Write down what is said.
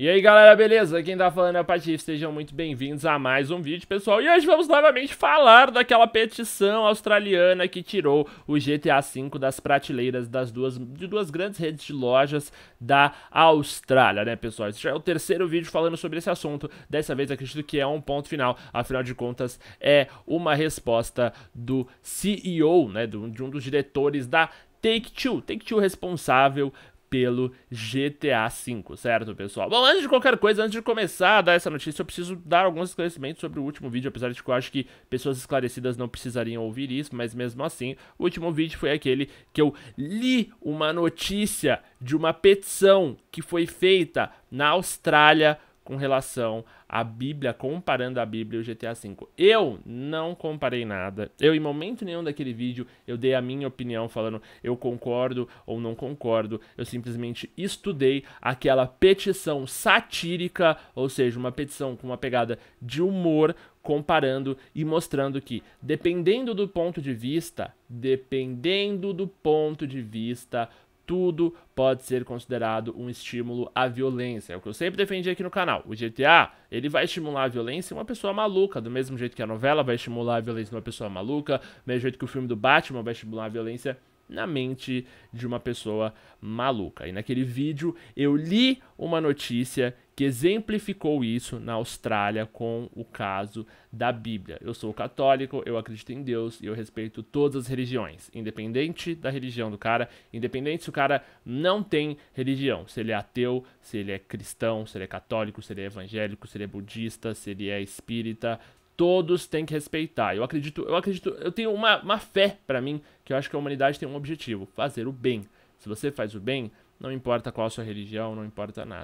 E aí galera, beleza? Quem tá falando é o Patife, sejam muito bem-vindos a mais um vídeo, pessoal. E hoje vamos novamente falar daquela petição australiana que tirou o GTA V das prateleiras das duas, de duas grandes redes de lojas da Austrália, né, pessoal? Esse já é o terceiro vídeo falando sobre esse assunto. Dessa vez acredito que é um ponto final, afinal de contas é uma resposta do CEO, né, de um dos diretores da Take-Two, Take-Two responsável pelo GTA V, certo, pessoal? Bom, antes de qualquer coisa, antes de começar a dar essa notícia, eu preciso dar alguns esclarecimentos sobre o último vídeo, apesar de que eu acho que pessoas esclarecidas não precisariam ouvir isso, mas mesmo assim, o último vídeo foi aquele que eu li uma notícia de uma petição que foi feita na Austrália com relação à Bíblia, comparando a Bíblia e o GTA V. Eu não comparei nada. Eu, em momento nenhum daquele vídeo, eu dei a minha opinião falando eu concordo ou não concordo. Eu simplesmente estudei aquela petição satírica, ou seja, uma petição com uma pegada de humor, comparando e mostrando que, dependendo do ponto de vista, dependendo do ponto de vista, tudo pode ser considerado um estímulo à violência. É o que eu sempre defendi aqui no canal. O GTA, ele vai estimular a violência em uma pessoa maluca, do mesmo jeito que a novela vai estimular a violência em uma pessoa maluca, do mesmo jeito que o filme do Batman vai estimular a violência na mente de uma pessoa maluca. E naquele vídeo eu li uma notícia que exemplificou isso na Austrália com o caso da Bíblia. Eu sou católico, eu acredito em Deus e eu respeito todas as religiões, independente da religião do cara, independente se o cara não tem religião, se ele é ateu, se ele é cristão, se ele é católico, se ele é evangélico, se ele é budista, se ele é espírita, todos têm que respeitar. Eu acredito, eu acredito, eu tenho uma, uma fé para mim que eu acho que a humanidade tem um objetivo: fazer o bem. Se você faz o bem, não importa qual a sua religião, não importa nada.